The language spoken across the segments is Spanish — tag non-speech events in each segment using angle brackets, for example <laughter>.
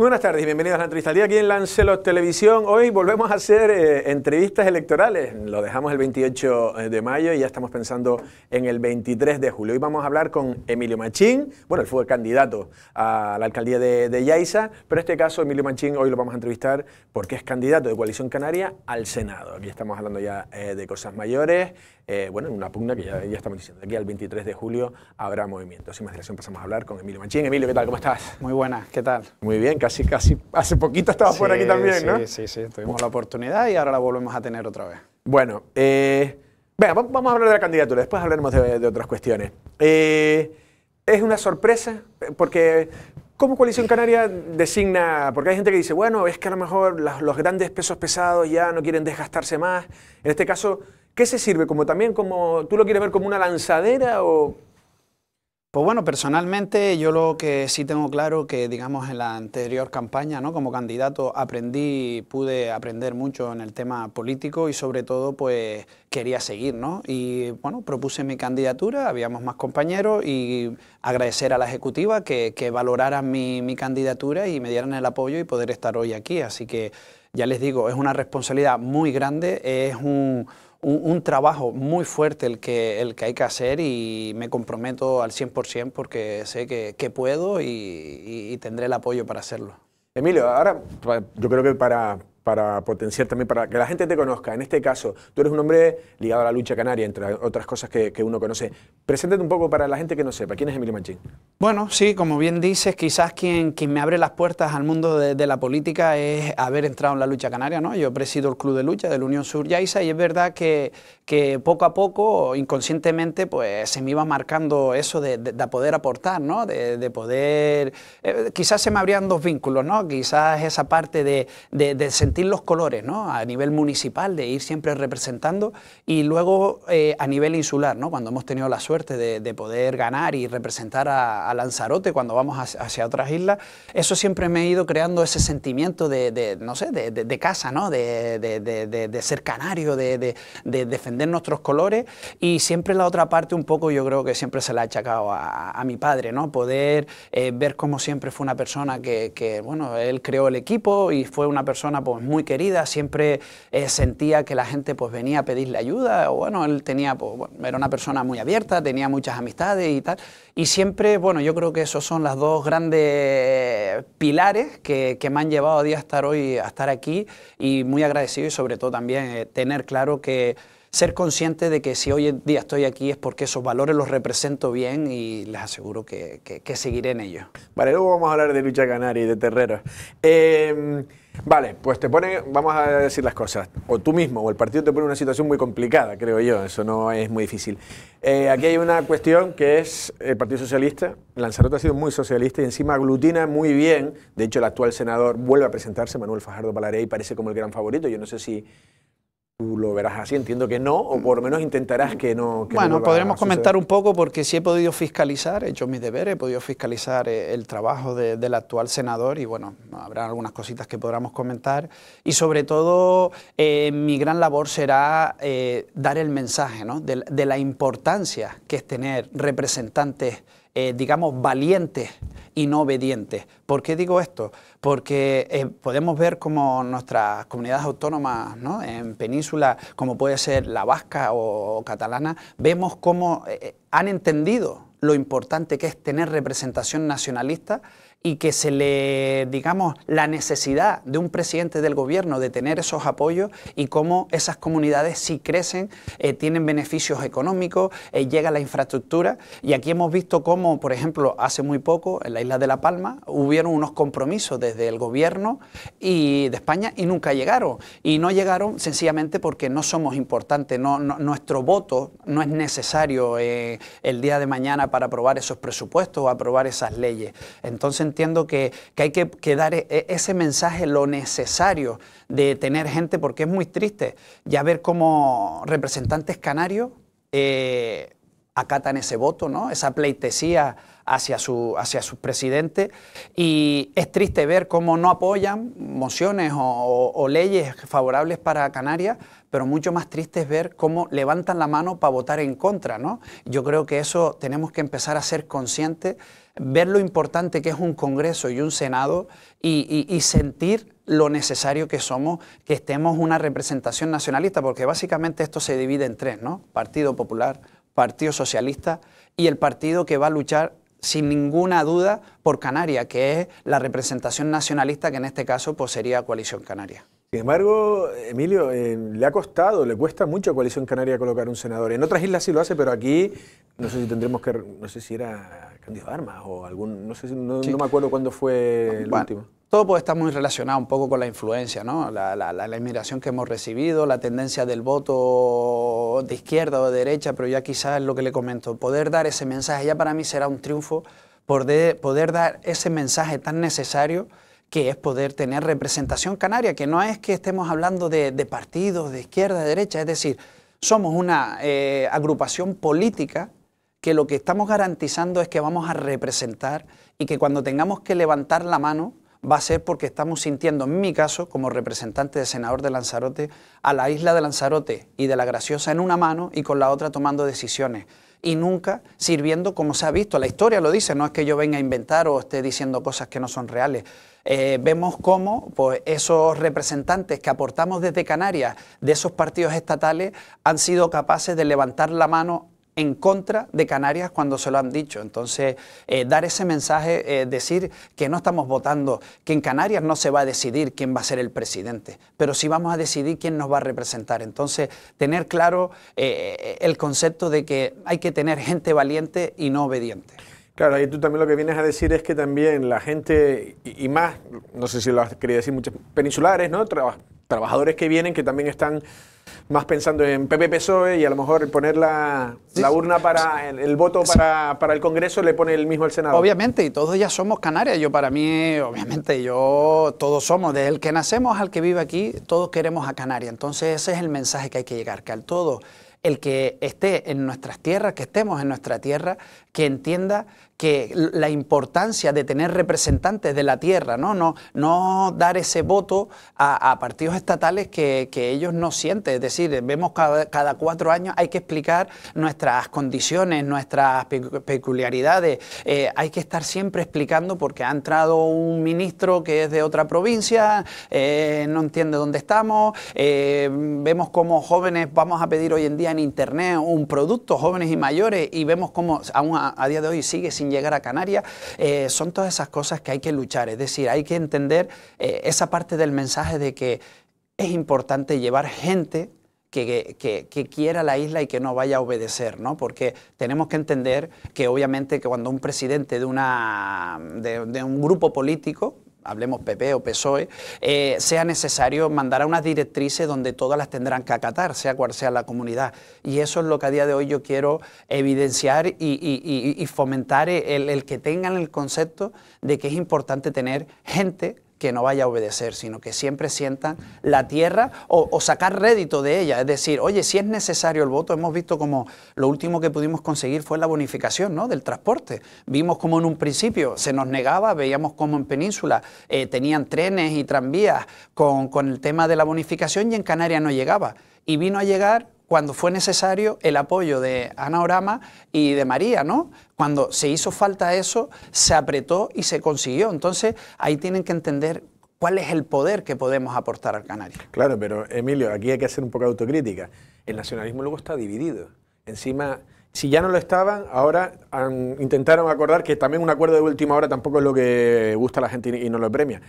buenas tardes y bienvenidos a la entrevista día aquí en Lancelot Televisión. Hoy volvemos a hacer eh, entrevistas electorales. Lo dejamos el 28 eh, de mayo y ya estamos pensando en el 23 de julio. Hoy vamos a hablar con Emilio Machín. Bueno, él fue candidato a la alcaldía de, Yaiza, pero en este caso Emilio Machín hoy lo vamos a entrevistar porque es candidato de Coalición Canaria al Senado. Aquí estamos hablando ya eh, de cosas mayores. Eh, bueno, en una pugna que ya, estamos diciendo, aquí al 23 de julio habrá movimiento. Sin más dilación pasamos a hablar con Emilio Manchín. Emilio, ¿qué tal? ¿Cómo estás? Muy buena, ¿qué tal? Muy bien, casi, casi hace poquito estabas fuera por aquí también, ¿no? Sí, sí, sí, tuvimos la oportunidad y ahora la volvemos a tener otra vez. Bueno, eh, vamos a hablar de la candidatura, después hablaremos de, otras cuestiones. Eh, es una sorpresa eh, porque ¿Cómo Coalición Canaria designa? Porque hay gente que dice, bueno, es que a lo mejor los, grandes pesos pesados ya no quieren desgastarse más. En este caso, ¿Qué se sirve? Como también como tú lo quieres ver como una lanzadera o pues bueno, personalmente yo lo que sí tengo claro que digamos en la anterior campaña, ¿no? como candidato aprendí, pude aprender mucho en el tema político y sobre todo pues quería seguir, ¿no? Y bueno, propuse mi candidatura, habíamos más compañeros y agradecer a la ejecutiva que, que valorara mi, mi candidatura y me dieran el apoyo y poder estar hoy aquí, así que ya les digo, es una responsabilidad muy grande, es un un, trabajo muy fuerte el que, el que hay que hacer y me comprometo al 100% porque sé que, puedo y tendré el apoyo para hacerlo. Emilio, ahora yo creo que para, para potenciar también, para que la gente te conozca. En este caso, tú eres un hombre ligado a la lucha canaria, entre otras cosas que, uno conoce. Preséntate un poco para la gente que no sepa. ¿Quién es Emilio Manchín? Bueno, sí, como bien dices, quizás quien, quien me abre las puertas al mundo de, la política es haber entrado en la lucha canaria. ¿no? Yo presido el Club de Lucha de la Unión Sur Yaisa y es verdad que, que poco a poco, inconscientemente, pues se me iba marcando eso de, poder aportar, ¿no? de, poder... Eh, quizás se me abrían dos vínculos, ¿no? quizás esa parte de sentir los colores, ¿no? A nivel municipal, de ir siempre representando y luego eh, a nivel insular, ¿no? Cuando hemos tenido la suerte de, poder ganar y representar a, Lanzarote cuando vamos hacia, otras islas, eso siempre me ha ido creando ese sentimiento de, no sé, de, casa, ¿no? De, ser canario, de, defender nuestros colores y siempre la otra parte un poco yo creo que siempre se la ha achacado a, mi padre, ¿no? Poder eh, ver cómo siempre fue una persona que, que, bueno, él creó el equipo y fue una persona, pues, pues, muy querida, siempre eh, sentía que la gente pues, venía a pedirle ayuda, o bueno, él tenía, pues, era una persona muy abierta, tenía muchas amistades y tal, y siempre, bueno, yo creo que esos son los dos grandes eh, pilares que, que me han llevado a día a estar hoy, a estar aquí, y muy agradecido y sobre todo también eh, tener claro que ser consciente de que si hoy en día estoy aquí es porque esos valores los represento bien y les aseguro que, que, seguiré en ello. Vale, luego vamos a hablar de lucha canaria y de terreros. Em, vale, pues te pone, vamos a decir las cosas, o tú mismo o el partido te pone una situación muy complicada, creo yo, eso no es muy difícil. Eh, aquí hay una cuestión que es el Partido Socialista, Lanzarote ha sido muy socialista y encima aglutina muy bien, de hecho el actual senador vuelve a presentarse, Manuel Fajardo Palarey, parece como el gran favorito, yo no sé si tú lo verás así, entiendo que no, o por lo menos intentarás que no. bueno, podremos comentar un poco porque sí he podido fiscalizar, he hecho mis deberes, he podido fiscalizar eh, el trabajo del actual senador y bueno, habrá algunas cositas que podamos comentar y sobre todo eh, mi gran labor será eh, dar el mensaje ¿no? de, de la importancia que es tener representantes eh, digamos, valientes y no obedientes. ¿Por qué digo esto? Porque eh, podemos ver como nuestras comunidades autónomas ¿no? en península, como puede ser la vasca o, catalana, vemos cómo eh, eh, han entendido lo importante que es tener representación nacionalista y que se le, digamos, la necesidad de un presidente del gobierno de tener esos apoyos y cómo esas comunidades si crecen, eh, tienen beneficios económicos, eh, llega la infraestructura. Y aquí hemos visto cómo, por ejemplo, hace muy poco en la isla de La Palma hubieron unos compromisos desde el gobierno y de España y nunca llegaron. Y no llegaron sencillamente porque no somos importantes, nuestro voto no es necesario eh, el día de mañana para aprobar esos presupuestos o aprobar esas leyes. Entonces entiendo que, hay que, dar e, e, ese mensaje lo necesario de tener gente, porque es muy triste ya ver cómo representantes canarios eh, acatan ese voto, ¿no? esa pleitesía hacia, su, hacia su presidente Y es triste ver cómo no apoyan mociones o, leyes favorables para Canarias, pero mucho más triste es ver cómo levantan la mano para votar en contra. ¿no? Yo creo que eso tenemos que empezar a ser conscientes ver lo importante que es un Congreso y un Senado y, sentir lo necesario que somos, que estemos una representación nacionalista, porque básicamente esto se divide en tres, ¿no? Partido Popular, Partido Socialista y el partido que va a luchar sin ninguna duda por Canarias, que es la representación nacionalista, que en este caso pues, sería Coalición Canaria. Sin embargo, Emilio, eh, le ha costado, le cuesta mucho a Coalición Canaria colocar un senador. En otras islas sí lo hace, pero aquí no sé si tendremos que, no sé si era Candido Armas o algún, no sé, no, me acuerdo cuándo fue el último. Todo puede estar muy relacionado un poco con la influencia, ¿no? La, admiración que hemos recibido, la tendencia del voto de izquierda o de derecha, pero ya quizás lo que le comento, poder dar ese mensaje ya para mí será un triunfo, por poder dar ese mensaje tan necesario que es poder tener representación canaria, que no es que estemos hablando de, partidos de izquierda, de derecha, es decir, somos una eh, agrupación política que lo que estamos garantizando es que vamos a representar y que cuando tengamos que levantar la mano va a ser porque estamos sintiendo, en mi caso, como representante de senador de Lanzarote, a la isla de Lanzarote y de la Graciosa en una mano y con la otra tomando decisiones y nunca sirviendo como se ha visto. La historia lo dice, no es que yo venga a inventar o esté diciendo cosas que no son reales. Eh, vemos cómo pues, esos representantes que aportamos desde Canarias de esos partidos estatales han sido capaces de levantar la mano en contra de Canarias cuando se lo han dicho. Entonces, eh, dar ese mensaje, eh, decir que no estamos votando, que en Canarias no se va a decidir quién va a ser el presidente, pero sí vamos a decidir quién nos va a representar. Entonces, tener claro eh, el concepto de que hay que tener gente valiente y no obediente. Claro, y tú también lo que vienes a decir es que también la gente, y, más, no sé si lo has querido decir, muchos peninsulares, ¿no? trabajadores que vienen que también están más pensando en PP PSOE y a lo mejor poner la, urna para el, voto para, para, el Congreso le pone el mismo al Senado. Obviamente, y todos ya somos canarias. Yo para mí, obviamente, yo todos somos, desde el que nacemos al que vive aquí, todos queremos a Canarias. Entonces ese es el mensaje que hay que llegar, que al todo el que esté en nuestras tierras, que estemos en nuestra tierra, que entienda que la importancia de tener representantes de la tierra, no, no, no dar ese voto a, partidos estatales que, ellos no sienten. Es decir, vemos cada, cuatro años hay que explicar nuestras condiciones, nuestras peculiaridades. Eh, hay que estar siempre explicando porque ha entrado un ministro que es de otra provincia, eh, no entiende dónde estamos. Eh, vemos cómo jóvenes vamos a pedir hoy en día en internet un producto, jóvenes y mayores, y vemos cómo aún a, día de hoy sigue sin llegar a Canarias, eh, son todas esas cosas que hay que luchar. Es decir, hay que entender eh, esa parte del mensaje de que es importante llevar gente que, que, que, quiera la isla y que no vaya a obedecer, ¿no? Porque tenemos que entender que obviamente que cuando un presidente de, una, de un grupo político hablemos PP o PSOE, eh, sea necesario mandar a unas directrices donde todas las tendrán que acatar, sea cual sea la comunidad. Y eso es lo que a día de hoy yo quiero evidenciar y, fomentar el que tengan el concepto de que es importante tener gente que no vaya a obedecer, sino que siempre sientan la tierra o, sacar rédito de ella. Es decir, oye, si es necesario el voto, hemos visto como lo último que pudimos conseguir fue la bonificación ¿no? del transporte. Vimos como en un principio se nos negaba, veíamos como en Península eh, tenían trenes y tranvías con, con el tema de la bonificación y en Canarias no llegaba. Y vino a llegar cuando fue necesario el apoyo de Ana Orama y de María, ¿no? Cuando se hizo falta eso, se apretó y se consiguió. Entonces, ahí tienen que entender cuál es el poder que podemos aportar al Canario. Claro, pero Emilio, aquí hay que hacer un poco de autocrítica. El nacionalismo luego está dividido. Encima, si ya no lo estaban, ahora intentaron acordar que también un acuerdo de última hora tampoco es lo que gusta a la gente y, y no lo premia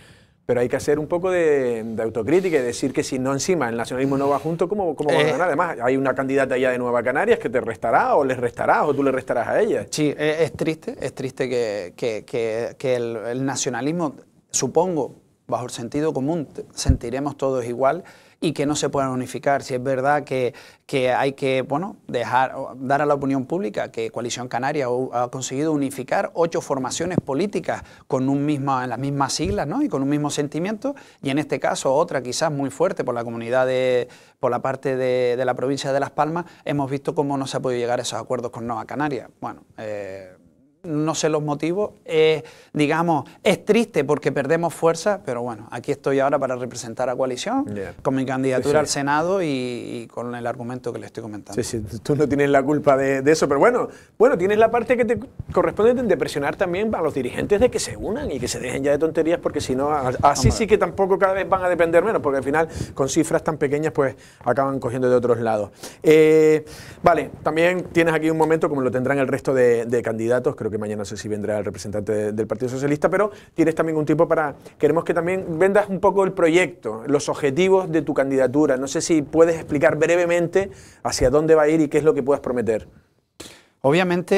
pero hay que hacer un poco de, autocrítica y decir que si no encima el nacionalismo no va junto, ¿cómo, cómo a eh, ganar? Además, hay una candidata allá de Nueva Canarias que te restará o les restará o tú le restarás a ella. Sí, eh, es triste, es triste que, que, el, nacionalismo, supongo, bajo el sentido común sentiremos todos igual y que no se puedan unificar. Si es verdad que, que hay que bueno, dejar, dar a la opinión pública que Coalición Canaria ha conseguido unificar ocho formaciones políticas con un mismo en las mismas siglas ¿no? y con un mismo sentimiento, y en este caso otra quizás muy fuerte por la comunidad, de, por la parte de, de la provincia de Las Palmas, hemos visto cómo no se ha podido llegar a esos acuerdos con Nueva Canaria. Bueno, eh, no sé los motivos. digamos, es triste porque perdemos fuerza, pero bueno, aquí estoy ahora para representar a coalición con mi candidatura al Senado y, con el argumento que le estoy comentando. Sí, sí, tú no tienes la culpa de, eso, pero bueno, bueno, tienes la parte que te corresponde de presionar también a los dirigentes de que se unan y que se dejen ya de tonterías, porque si no, así sí que tampoco cada vez van a depender menos, porque al final con cifras tan pequeñas pues acaban cogiendo de otros lados. Eh, vale, también tienes aquí un momento como lo tendrán el resto de, de candidatos, creo que mañana no sé si vendrá el representante del Partido Socialista, pero tienes también un tiempo para... Queremos que también vendas un poco el proyecto, los objetivos de tu candidatura. No sé si puedes explicar brevemente hacia dónde va a ir y qué es lo que puedas prometer. Obviamente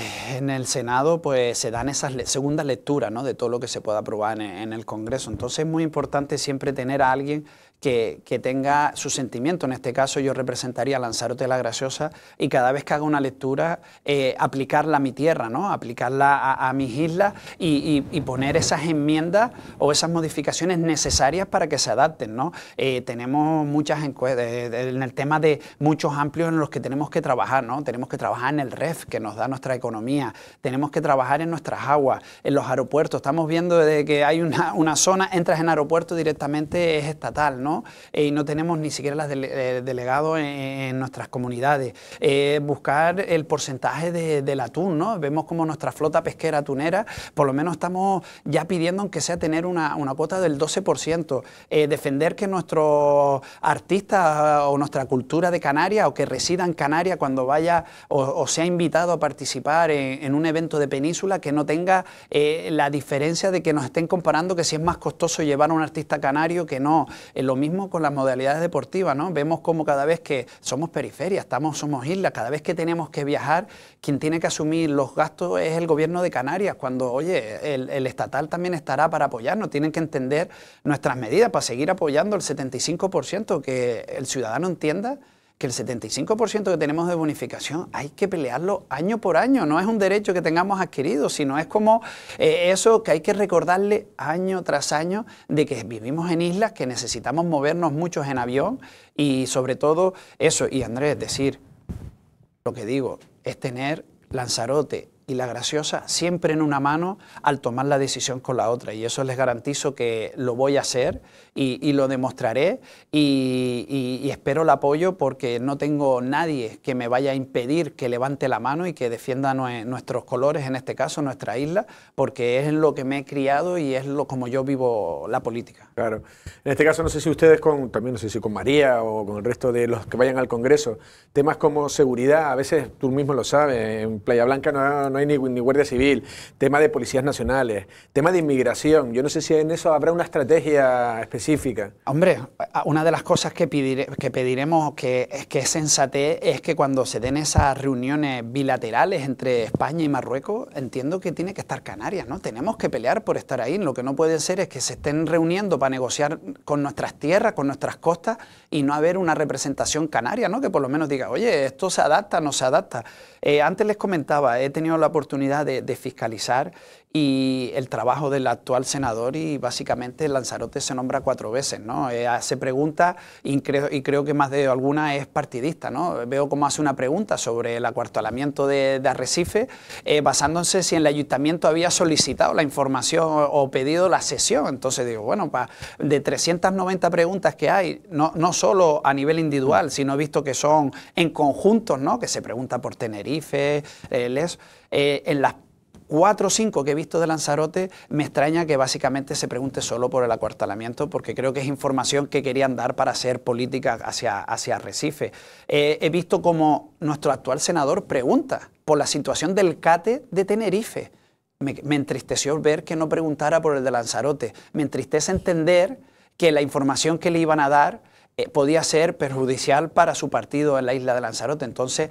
eh, en el Senado pues se dan esas segundas lecturas ¿no? de todo lo que se pueda aprobar en, en, el Congreso. Entonces es muy importante siempre tener a alguien que, tenga su sentimiento. En este caso yo representaría Lanzarote la Graciosa y cada vez que haga una lectura eh, aplicarla a mi tierra, ¿no? aplicarla a, a mis islas y, poner esas enmiendas o esas modificaciones necesarias para que se adapten. ¿no? Eh, tenemos muchas encuestas en el tema de muchos amplios en los que tenemos que trabajar. ¿no? Tenemos que trabajar en el REF que nos da nuestra economía, tenemos que trabajar en nuestras aguas, en los aeropuertos. Estamos viendo desde que hay una, una zona, entras en aeropuerto directamente es estatal y eh, no tenemos ni siquiera las eh, delegados en, nuestras comunidades. Eh, buscar el porcentaje del atún, ¿no? Vemos como nuestra flota pesquera tunera por lo menos estamos ya pidiendo, aunque sea tener una, una cuota del 12%, defender que nuestros artistas ah, o nuestra cultura de Canarias o que resida en Canarias cuando vaya o, sea invitado a participar en, un evento de península que no tenga la diferencia de que nos estén comparando que si es más costoso llevar a un artista canario que no mismo con las modalidades deportivas, ¿no? Vemos como cada vez que somos periferia, estamos, somos islas, cada vez que tenemos que viajar, quien tiene que asumir los gastos es el gobierno de Canarias, cuando, oye, el, el estatal también estará para apoyarnos, tienen que entender nuestras medidas para seguir apoyando el 75%, que el ciudadano entienda que el 75% que tenemos de bonificación hay que pelearlo año por año, no es un derecho que tengamos adquirido, sino es como eh, eso que hay que recordarle año tras año de que vivimos en islas, que necesitamos movernos muchos en avión y sobre todo eso, y Andrés, decir, lo que digo, es tener Lanzarote y la graciosa siempre en una mano al tomar la decisión con la otra. Y eso les garantizo que lo voy a hacer y, y lo demostraré y, y, espero el apoyo porque no tengo nadie que me vaya a impedir que levante la mano y que defienda nuestros colores, en este caso nuestra isla, porque es en lo que me he criado y es lo como yo vivo la política. Claro. En este caso no sé si ustedes con, también no sé si con María o con el resto de los que vayan al Congreso, temas como seguridad, a veces tú mismo lo sabes, en Playa Blanca no, no hay ni, Guardia Civil, tema de policías nacionales, tema de inmigración. Yo no sé si en eso habrá una estrategia específica. Hombre, una de las cosas que, que pediremos que, es que es sensate, es que cuando se den esas reuniones bilaterales entre España y Marruecos, entiendo que tiene que estar Canarias, ¿no? Tenemos que pelear por estar ahí. Lo que no puede ser es que se estén reuniendo para negociar con nuestras tierras, con nuestras costas y no haber una representación canaria, ¿no? Que por lo menos diga, oye, esto se adapta, no se adapta. Eh, antes les comentaba, he tenido la oportunidad de, de fiscalizar y el trabajo del actual senador y básicamente Lanzarote se nombra cuatro veces, ¿no? hace eh, preguntas y creo, que más de alguna es partidista, ¿no? Veo cómo hace una pregunta sobre el acuartalamiento de, Arrecife, eh, basándose si en el ayuntamiento había solicitado la información o, pedido la sesión. Entonces digo, bueno, pa, de 390 preguntas que hay, no, no solo a nivel individual, mm. sino he visto que son en conjuntos, ¿no? Que se pregunta por Tenerife, eh, les, en las cuatro o cinco que he visto de Lanzarote, me extraña que básicamente se pregunte solo por el acuartalamiento, porque creo que es información que querían dar para hacer política hacia, hacia Recife. Eh, he visto como nuestro actual senador pregunta por la situación del CATE de Tenerife. Me, me entristeció ver que no preguntara por el de Lanzarote. Me entristece entender que la información que le iban a dar eh, podía ser perjudicial para su partido en la isla de Lanzarote. Entonces,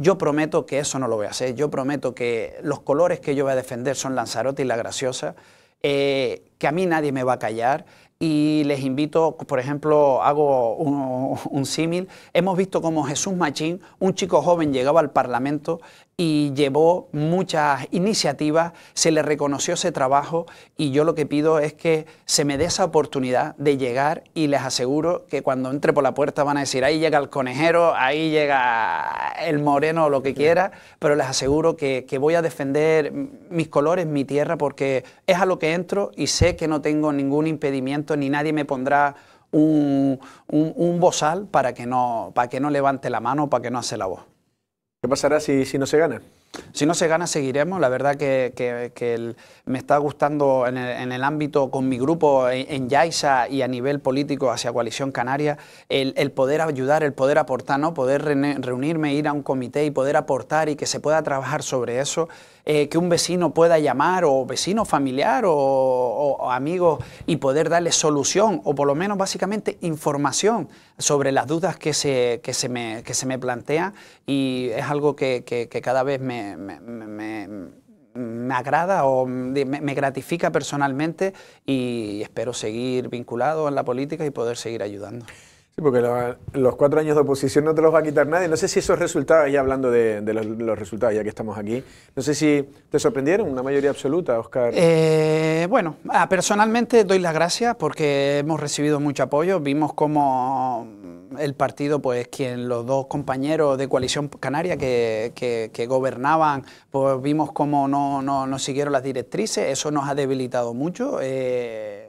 yo prometo que eso no lo voy a hacer, yo prometo que los colores que yo voy a defender son Lanzarote y La Graciosa, eh, que a mí nadie me va a callar, y les invito, por ejemplo, hago un, un símil, hemos visto como Jesús Machín, un chico joven, llegaba al Parlamento y llevó muchas iniciativas, se le reconoció ese trabajo y yo lo que pido es que se me dé esa oportunidad de llegar y les aseguro que cuando entre por la puerta van a decir, ahí llega el conejero, ahí llega el moreno o lo que quiera, pero les aseguro que, voy a defender mis colores, mi tierra, porque es a lo que entro y sé que no tengo ningún impedimento ni nadie me pondrá un, un bozal para que, no, para que no levante la mano, para que no hace la voz. ¿Qué pasará si, si no se gana? Si no se gana, seguiremos. La verdad que, me está gustando en el, ámbito con mi grupo en, Yaisa y a nivel político hacia Coalición Canaria, el, poder ayudar, el poder aportar, ¿no? poder reunirme, ir a un comité y poder aportar y que se pueda trabajar sobre eso. Eh, que un vecino pueda llamar o vecino familiar o, amigo y poder darle solución o por lo menos básicamente información sobre las dudas que se, que se, me, que se me plantea y es algo que cada vez me, me, agrada o me, gratifica personalmente y espero seguir vinculado en la política y poder seguir ayudando. Sí, porque los cuatro años de oposición no te los va a quitar nadie. No sé si esos resultados, ya hablando de, los, resultados, ya que estamos aquí, no sé si te sorprendieron una mayoría absoluta, Oscar. Eh, bueno, ah, personalmente doy las gracias porque hemos recibido mucho apoyo. Vimos cómo el partido, pues quien los dos compañeros de Coalición Canaria que, gobernaban, pues vimos cómo no, no, siguieron las directrices. Eso nos ha debilitado mucho. Eh,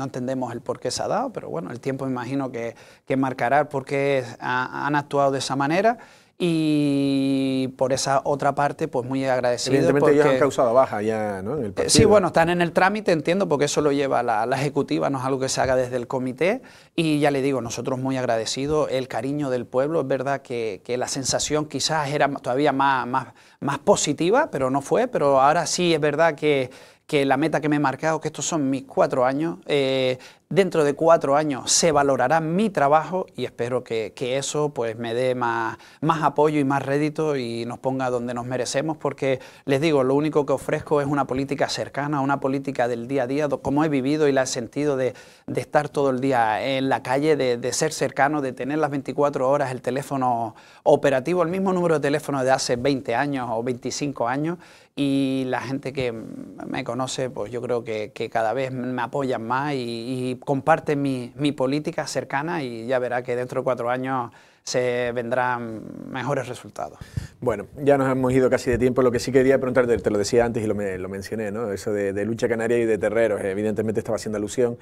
no entendemos el por qué se ha dado, pero bueno, el tiempo imagino que, marcará por qué han actuado de esa manera. Y por esa otra parte, pues muy agradecido. Evidentemente ya han causado baja ya eh, Sí, bueno, están en el trámite, entiendo, porque eso lo lleva la, la, ejecutiva, no es algo que se haga desde el comité. Y ya le digo, nosotros muy agradecidos, el cariño del pueblo, es verdad que, la sensación quizás era todavía más, más, más positiva, pero no fue, pero ahora sí es verdad que, que la meta que me he marcado, que estos son mis cuatro años, eh, Dentro de cuatro años se valorará mi trabajo y espero que, eso pues, me dé más, más apoyo y más rédito y nos ponga donde nos merecemos porque les digo, lo único que ofrezco es una política cercana, una política del día a día, como he vivido y la he sentido de, estar todo el día en la calle, de, ser cercano, de tener las 24 horas el teléfono operativo, el mismo número de teléfono de hace 20 años o 25 años y la gente que me conoce, pues yo creo que, cada vez me apoyan más y comparte mi, política cercana y ya verá que dentro de cuatro años se vendrán mejores resultados. Bueno, ya nos hemos ido casi de tiempo. Lo que sí quería preguntarte, te lo decía antes y lo, mencioné, Eso de, lucha canaria y de terreros, evidentemente estaba haciendo alusión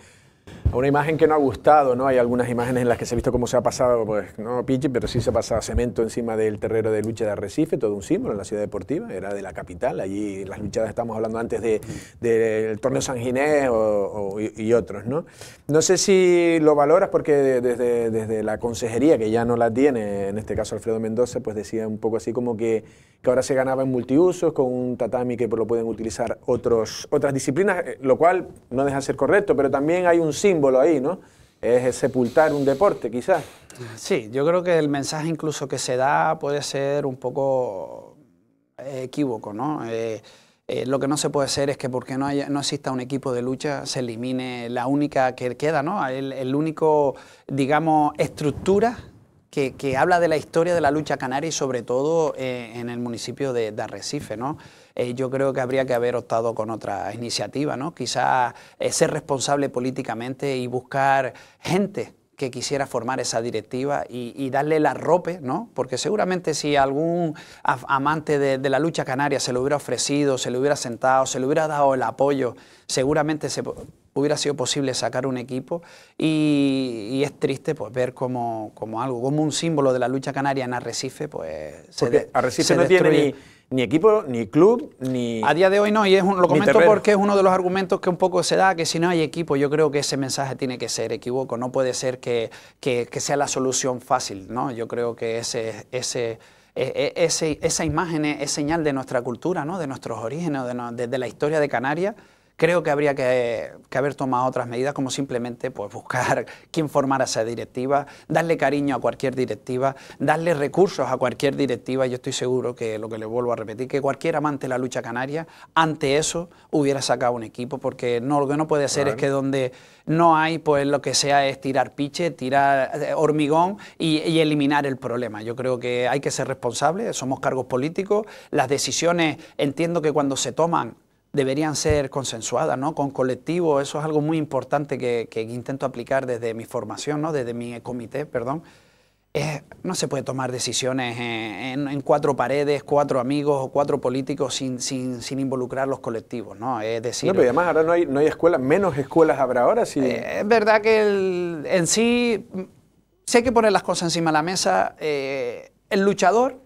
una imagen que no ha gustado, ¿no? Hay algunas imágenes en las que se ha visto cómo se ha pasado, pues, no pichi, pero sí se ha pasado cemento encima del terrero de lucha de Arrecife, todo un símbolo en la ciudad deportiva, era de la capital, allí las luchadas estamos hablando antes del de, torneo San Ginés y otros, ¿no? No sé si lo valoras porque desde, desde la consejería, que ya no la tiene, en este caso Alfredo Mendoza, pues decía un poco así como que que ahora se ganaba en multiusos, con un tatami que lo pueden utilizar otros, otras disciplinas, eh, lo cual no deja de ser correcto, pero también hay un símbolo ahí, ¿no? Es sepultar un deporte, quizás. Sí, yo creo que el mensaje incluso que se da puede ser un poco eh, equívoco, ¿no? Eh, lo que no se puede hacer es que porque no, haya, no exista un equipo de lucha se elimine la única que queda, ¿no? el único, digamos, estructura que, habla de la historia de la lucha canaria y sobre todo eh, en el municipio de, Arrecife. ¿no? Eh, yo creo que habría que haber optado con otra iniciativa, ¿no? quizás eh, ser responsable políticamente y buscar gente que quisiera formar esa directiva y, darle la ropa ¿no? Porque seguramente si algún amante de, de, la lucha canaria se lo hubiera ofrecido, se lo hubiera sentado, se le hubiera dado el apoyo, seguramente se hubiera sido posible sacar un equipo y, es triste pues, ver como, como, algo, como un símbolo de la lucha canaria en Arrecife, pues se, Arrecife no tiene ni, equipo, ni club, ni... A día de hoy no, y es lo comento porque es uno de los argumentos que un poco se da, que si no hay equipo, yo creo que ese mensaje tiene que ser equivoco, no puede ser que, que, sea la solución fácil, ¿no? Yo creo que ese... ese e, e, ese, esa imagen es, señal de nuestra cultura, ¿no? de nuestros orígenes, de, la historia de Canarias Creo que habría que, haber tomado otras medidas como simplemente pues, buscar <laughs> quién formara esa directiva, darle cariño a cualquier directiva, darle recursos a cualquier directiva. Yo estoy seguro que lo que le vuelvo a repetir, que cualquier amante de la lucha canaria ante eso hubiera sacado un equipo, porque no, lo que no puede ser es que donde no hay, pues lo que sea es tirar piche, tirar eh, hormigón y eliminar el problema. Yo creo que hay que ser responsables, somos cargos políticos, las decisiones entiendo que cuando se toman deberían ser consensuadas, ¿no? Con colectivos, eso es algo muy importante que, intento aplicar desde mi formación, ¿no? Desde mi comité, perdón. Eh, no se puede tomar decisiones en, cuatro paredes, cuatro amigos o cuatro políticos sin, sin, sin, involucrar los colectivos, ¿no? Es decir... No, pero además ahora no hay, no hay escuelas, menos escuelas habrá ahora. Si... Eh, es verdad que en sí, sé que poner las cosas encima de la mesa, eh, el luchador,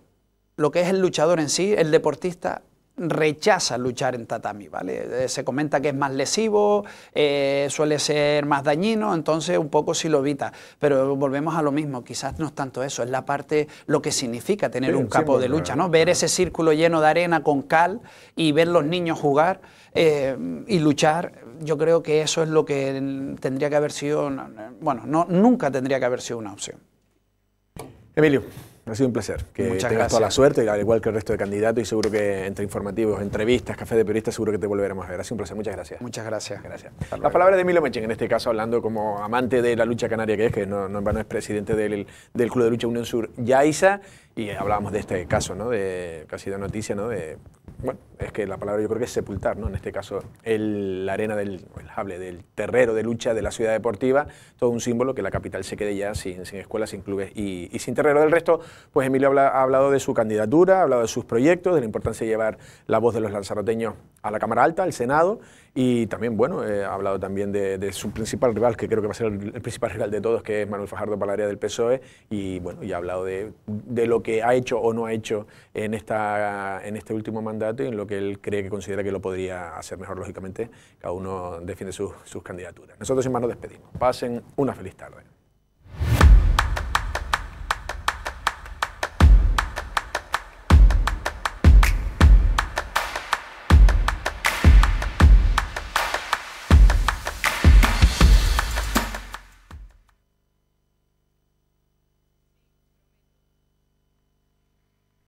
lo que es el luchador en sí, el deportista, rechaza luchar en tatami, ¿vale? Eh, se comenta que es más lesivo, eh, suele ser más dañino, entonces un poco si lo evita. Pero volvemos a lo mismo, quizás no es tanto eso, es la parte, lo que significa tener un capo de lucha, ¿no? Eh, ver ese círculo lleno de arena con cal y ver los niños jugar y luchar, yo creo que eso es lo que tendría que haber sido, bueno, no, nunca tendría que haber sido una opción. Emilio ha sido un placer. Que Muchas tengas gracias. toda la suerte, al igual que el resto de candidatos, y seguro que entre informativos, entrevistas, café de periodistas, seguro que te volveremos a ver. Ha sido un placer. Muchas gracias. Muchas gracias. Gracias. Las palabras de Milo Mechen, en este caso, hablando como amante de la lucha canaria que es, que no, es presidente del, Club de Lucha Unión Sur Yaisa, y hablábamos de este caso, ¿no? De, casi ha noticia, ¿no? De, bueno, es que la palabra yo creo que es sepultar, ¿no? En este caso, el, la arena del, el hable del terrero de lucha de la ciudad deportiva, todo un símbolo que la capital se quede ya sin, sin escuelas, sin clubes y, sin terreno Del resto, pues Emilio ha hablado de su candidatura, ha hablado de sus proyectos, de la importancia de llevar la voz de los lanzaroteños a la Cámara Alta, al Senado, y también, bueno, eh, ha hablado también de, su principal rival, que creo que va a ser el, principal rival de todos, que es Manuel Fajardo Palaria del PSOE, y bueno, y ha hablado de, de lo que ha hecho o no ha hecho en, esta, en este último mandato y en lo que él cree que considera que lo podría hacer mejor, lógicamente. Cada uno defiende sus, sus candidaturas. Nosotros sin más nos despedimos. Pasen una feliz tarde.